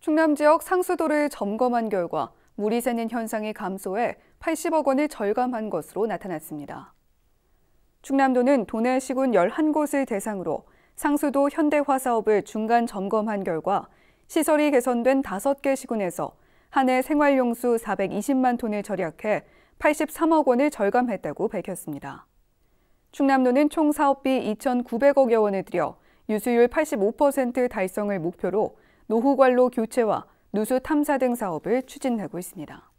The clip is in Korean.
충남 지역 상수도를 점검한 결과 물이 새는 현상이 감소해 80억 원을 절감한 것으로 나타났습니다. 충남도는 도내 시군 11곳을 대상으로 상수도 현대화 사업을 중간 점검한 결과 시설이 개선된 5개 시군에서 한 해 생활용수 420만 톤을 절약해 83억 원을 절감했다고 밝혔습니다. 충남도는 총 사업비 2,900억여 원을 들여 유수율 85% 달성을 목표로 노후관로 교체와 누수 탐사 등 사업을 추진하고 있습니다.